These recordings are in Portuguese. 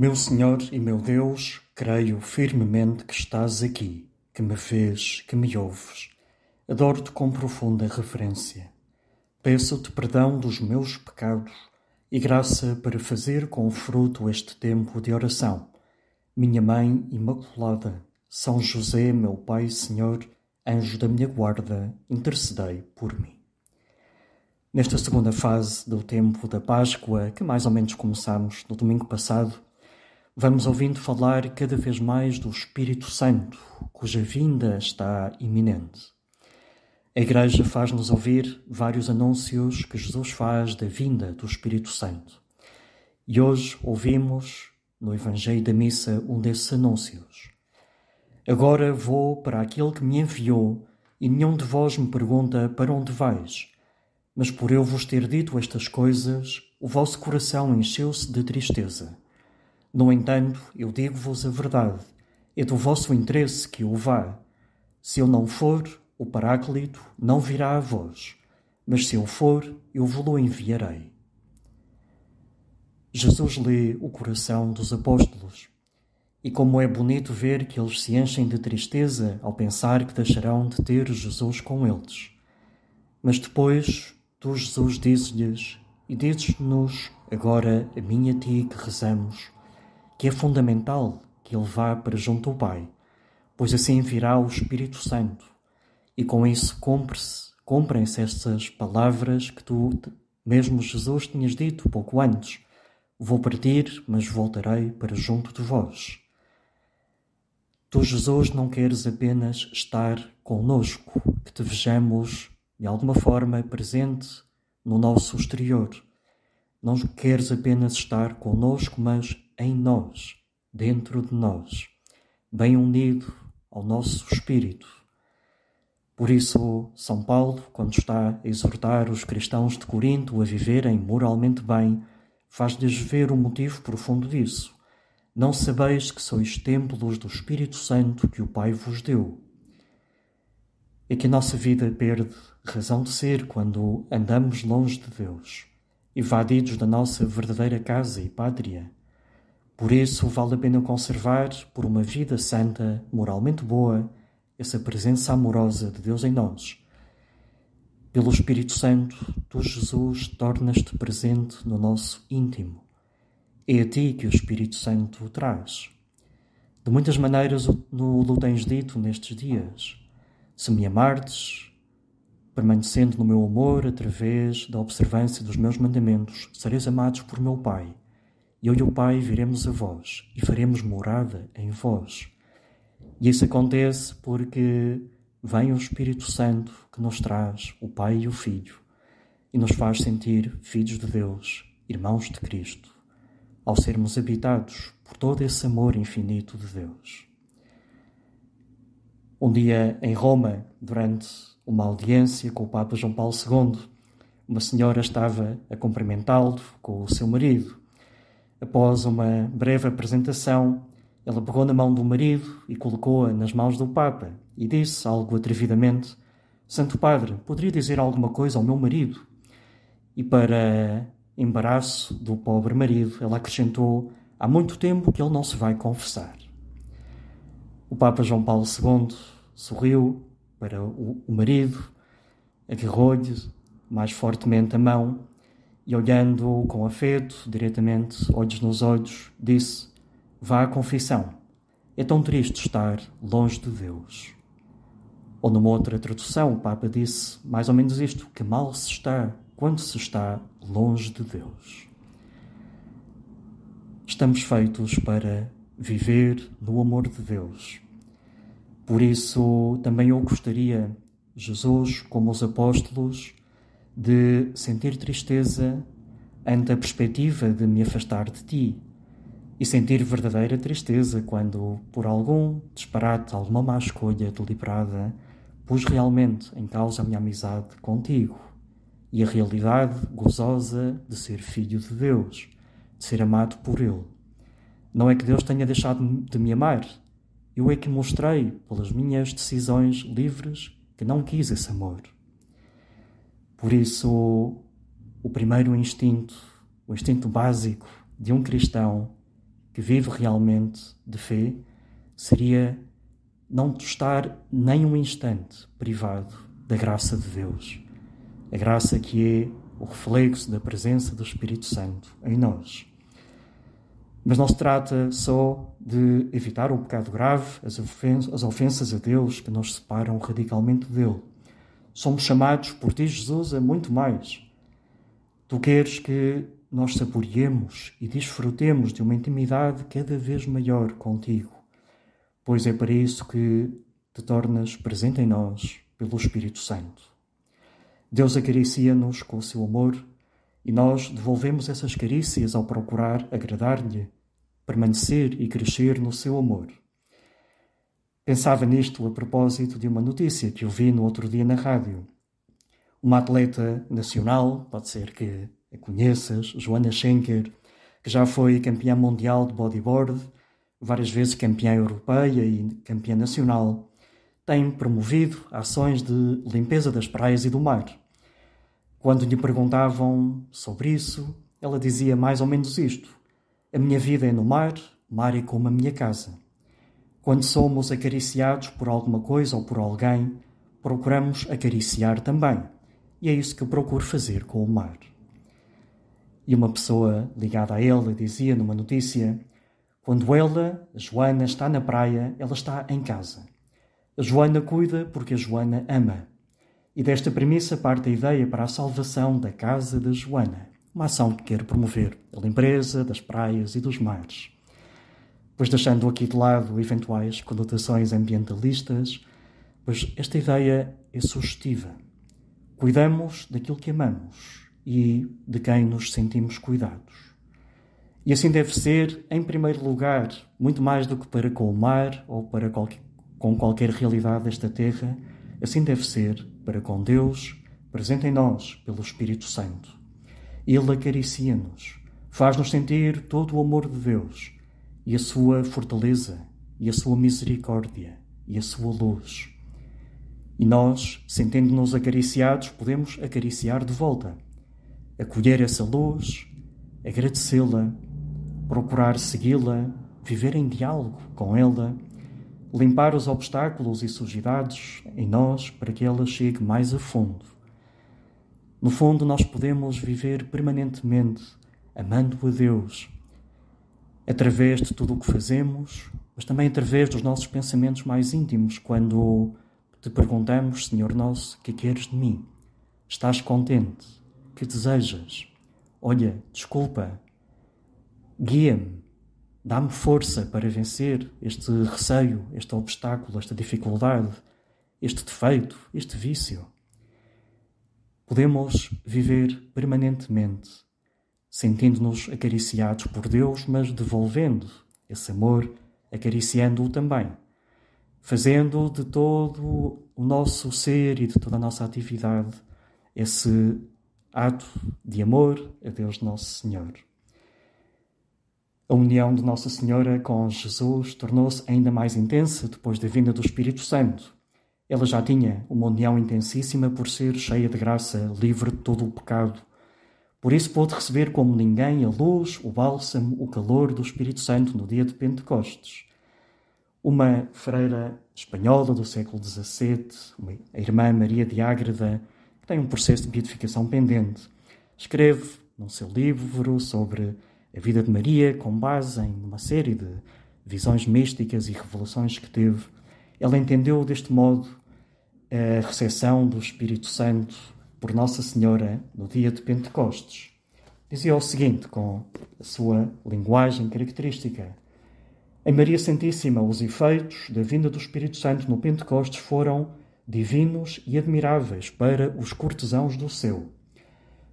Meu Senhor e meu Deus, creio firmemente que estás aqui, que me vês, que me ouves. Adoro-te com profunda reverência. Peço-te perdão dos meus pecados e graça para fazer com fruto este tempo de oração. Minha Mãe Imaculada, São José, meu Pai Senhor, anjo da minha guarda, intercedei por mim. Nesta segunda fase do tempo da Páscoa, que mais ou menos começámos no domingo passado, Vamos ouvindo falar cada vez mais do Espírito Santo, cuja vinda está iminente. A Igreja faz-nos ouvir vários anúncios que Jesus faz da vinda do Espírito Santo. E hoje ouvimos, no Evangelho da Missa, um desses anúncios. Agora vou para aquele que me enviou, e nenhum de vós me pergunta para onde vais. Mas por eu vos ter dito estas coisas, o vosso coração encheu-se de tristeza. No entanto, eu digo-vos a verdade: é do vosso interesse que eu vá. Se eu não for, o Paráclito não virá a vós, mas se eu for, eu vou-lo enviarei. Jesus lê o coração dos apóstolos. E como é bonito ver que eles se enchem de tristeza ao pensar que deixarão de ter Jesus com eles. Mas depois, tu, Jesus, dizes-lhes: E dizes-nos agora a mim e a ti que rezamos que é fundamental que ele vá para junto ao Pai, pois assim virá o Espírito Santo, e com isso cumprem-se estas palavras que tu mesmo Jesus tinhas dito pouco antes: Vou partir, mas voltarei para junto de vós. Tu, Jesus, não queres apenas estar conosco, que te vejamos de alguma forma presente no nosso exterior. Não queres apenas estar conosco, mas em nós, dentro de nós, bem unido ao nosso espírito. Por isso, São Paulo, quando está a exortar os cristãos de Corinto a viverem moralmente bem, faz-lhes ver o motivo profundo disso. Não sabeis que sois templos do Espírito Santo que o Pai vos deu. É que a nossa vida perde razão de ser quando andamos longe de Deus, evadidos da nossa verdadeira casa e pátria por isso, vale a pena conservar, por uma vida santa, moralmente boa, essa presença amorosa de Deus em nós. Pelo Espírito Santo, tu, Jesus, tornas-te presente no nosso íntimo. É a ti que o Espírito Santo o traz. De muitas maneiras o tens dito nestes dias. Se me amardes, permanecendo no meu amor através da observância dos meus mandamentos, sereis amados por meu Pai eu e o Pai viremos a vós e faremos morada em vós. E isso acontece porque vem o Espírito Santo que nos traz o Pai e o Filho e nos faz sentir filhos de Deus, irmãos de Cristo, ao sermos habitados por todo esse amor infinito de Deus. Um dia em Roma, durante uma audiência com o Papa João Paulo II, uma senhora estava a cumprimentá-lo com o seu marido Após uma breve apresentação, ela pegou na mão do marido e colocou-a nas mãos do Papa e disse, algo atrevidamente: Santo Padre, poderia dizer alguma coisa ao meu marido? E, para embaraço do pobre marido, ela acrescentou: Há muito tempo que ele não se vai confessar. O Papa João Paulo II sorriu para o marido, agarrou-lhe mais fortemente a mão e olhando com afeto, diretamente, olhos nos olhos, disse: Vá à confissão. É tão triste estar longe de Deus. Ou numa outra tradução, o Papa disse mais ou menos isto: que mal se está quando se está longe de Deus. Estamos feitos para viver no amor de Deus. Por isso, também eu gostaria, Jesus, como os apóstolos, de sentir tristeza ante a perspectiva de me afastar de ti e sentir verdadeira tristeza quando, por algum disparate, alguma má escolha deliberada, pus realmente em causa a minha amizade contigo e a realidade gozosa de ser filho de Deus, de ser amado por Ele. Não é que Deus tenha deixado de me amar, eu é que mostrei, pelas minhas decisões livres, que não quis esse amor. Por isso, o primeiro instinto, o instinto básico de um cristão que vive realmente de fé, seria não estar nem um instante privado da graça de Deus. A graça que é o reflexo da presença do Espírito Santo em nós. Mas não se trata só de evitar o pecado grave, as ofensas, as ofensas a Deus que nos separam radicalmente dele somos chamados por ti, Jesus, a muito mais. Tu queres que nós saboreemos e desfrutemos de uma intimidade cada vez maior contigo, pois é para isso que te tornas presente em nós pelo Espírito Santo. Deus acaricia-nos com o seu amor e nós devolvemos essas carícias ao procurar agradar-lhe, permanecer e crescer no seu amor. Pensava nisto a propósito de uma notícia que eu vi no outro dia na rádio. Uma atleta nacional, pode ser que a conheças, Joana Schenker, que já foi campeã mundial de bodyboard, várias vezes campeã europeia e campeã nacional, tem promovido ações de limpeza das praias e do mar. Quando lhe perguntavam sobre isso, ela dizia mais ou menos isto: A minha vida é no mar, o mar é como a minha casa. Quando somos acariciados por alguma coisa ou por alguém, procuramos acariciar também. E é isso que eu procuro fazer com o mar. E uma pessoa ligada a ela dizia numa notícia: quando ela, a Joana, está na praia, ela está em casa. A Joana cuida porque a Joana ama. E desta premissa parte a ideia para a salvação da casa da Joana, uma ação que quer promover a limpeza, das praias e dos mares pois deixando aqui de lado eventuais conotações ambientalistas, pois esta ideia é sugestiva. Cuidamos daquilo que amamos e de quem nos sentimos cuidados. E assim deve ser, em primeiro lugar, muito mais do que para com o mar ou para com qualquer realidade desta terra, assim deve ser para com Deus, presente em nós pelo Espírito Santo. Ele acaricia-nos, faz-nos sentir todo o amor de Deus e a sua fortaleza, e a sua misericórdia, e a sua luz. E nós, sentindo-nos acariciados, podemos acariciar de volta, acolher essa luz, agradecê-la, procurar segui-la, viver em diálogo com ela, limpar os obstáculos e sujidades em nós para que ela chegue mais a fundo. No fundo, nós podemos viver permanentemente amando a Deus através de tudo o que fazemos, mas também através dos nossos pensamentos mais íntimos, quando te perguntamos, Senhor nosso, é que queres de mim? Estás contente? Que desejas? Olha, desculpa, guia-me, dá-me força para vencer este receio, este obstáculo, esta dificuldade, este defeito, este vício. Podemos viver permanentemente sentindo-nos acariciados por Deus, mas devolvendo esse amor, acariciando-o também, fazendo de todo o nosso ser e de toda a nossa atividade esse ato de amor a Deus Nosso Senhor. A união de Nossa Senhora com Jesus tornou-se ainda mais intensa depois da vinda do Espírito Santo. Ela já tinha uma união intensíssima por ser cheia de graça, livre de todo o pecado, por isso pôde receber como ninguém a luz, o bálsamo, o calor do Espírito Santo no dia de Pentecostes. Uma freira espanhola do século XVII, a irmã Maria de Ágreda, que tem um processo de beatificação pendente, escreve no seu livro sobre a vida de Maria, com base em uma série de visões místicas e revelações que teve, ela entendeu deste modo a recepção do Espírito Santo por Nossa Senhora no dia de Pentecostes. Dizia o seguinte, com a sua linguagem característica: Em Maria Santíssima, os efeitos da vinda do Espírito Santo no Pentecostes foram divinos e admiráveis para os cortesãos do céu.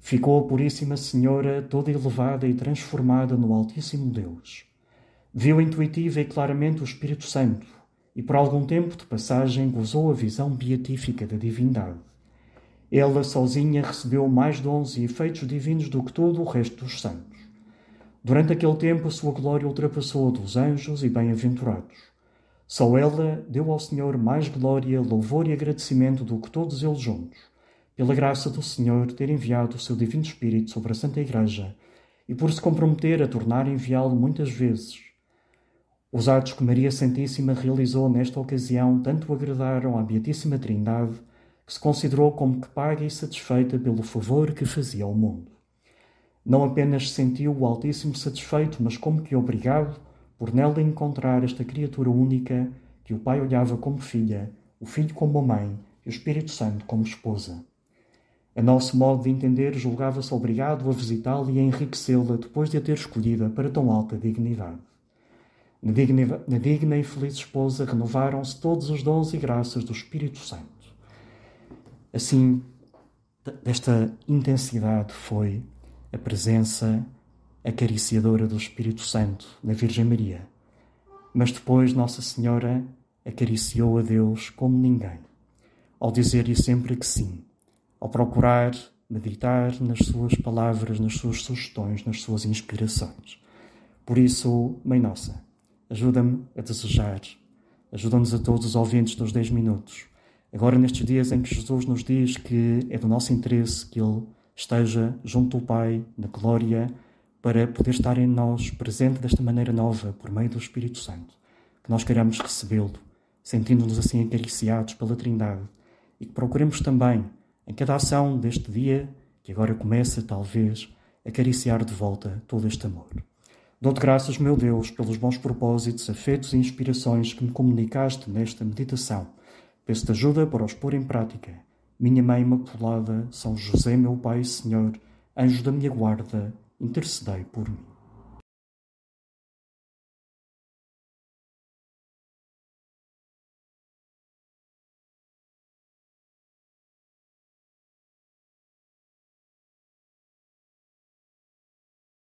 Ficou a Puríssima Senhora toda elevada e transformada no Altíssimo Deus. Viu intuitiva e claramente o Espírito Santo e, por algum tempo de passagem, gozou a visão beatífica da divindade. Ela sozinha recebeu mais dons e efeitos divinos do que todo o resto dos santos. Durante aquele tempo, a sua glória ultrapassou a dos anjos e bem-aventurados. Só ela deu ao Senhor mais glória, louvor e agradecimento do que todos eles juntos, pela graça do Senhor ter enviado o seu Divino Espírito sobre a Santa Igreja e por se comprometer a tornar a enviá-lo muitas vezes. Os atos que Maria Santíssima realizou nesta ocasião tanto agradaram à Beatíssima Trindade se considerou como que paga e satisfeita pelo favor que fazia ao mundo. Não apenas se sentiu o Altíssimo satisfeito, mas como que obrigado por nela encontrar esta criatura única que o pai olhava como filha, o filho como mãe e o Espírito Santo como esposa. A nosso modo de entender, julgava-se obrigado a visitá-la e a enriquecê-la depois de a ter escolhida para tão alta dignidade. Na digna, na digna e feliz esposa renovaram-se todos os dons e graças do Espírito Santo assim desta intensidade foi a presença acariciadora do Espírito Santo na Virgem Maria. Mas depois Nossa Senhora acariciou a Deus como ninguém, ao dizer-lhe sempre que sim, ao procurar meditar nas suas palavras, nas suas sugestões, nas suas inspirações. Por isso, Mãe Nossa, ajuda-me a desejar, ajuda-nos a todos os ouvintes dos 10 minutos, Agora, nestes dias em que Jesus nos diz que é do nosso interesse que Ele esteja junto ao Pai, na glória, para poder estar em nós presente desta maneira nova, por meio do Espírito Santo, que nós queremos recebê-lo, sentindo-nos assim acariciados pela Trindade, e que procuremos também, em cada ação deste dia, que agora começa, talvez, acariciar de volta todo este amor. Dou-te graças, meu Deus, pelos bons propósitos, afetos e inspirações que me comunicaste nesta meditação Peço-te ajuda para os pôr em prática. Minha Mãe Imaculada, São José, meu Pai e Senhor, anjo da minha guarda, intercedei por mim.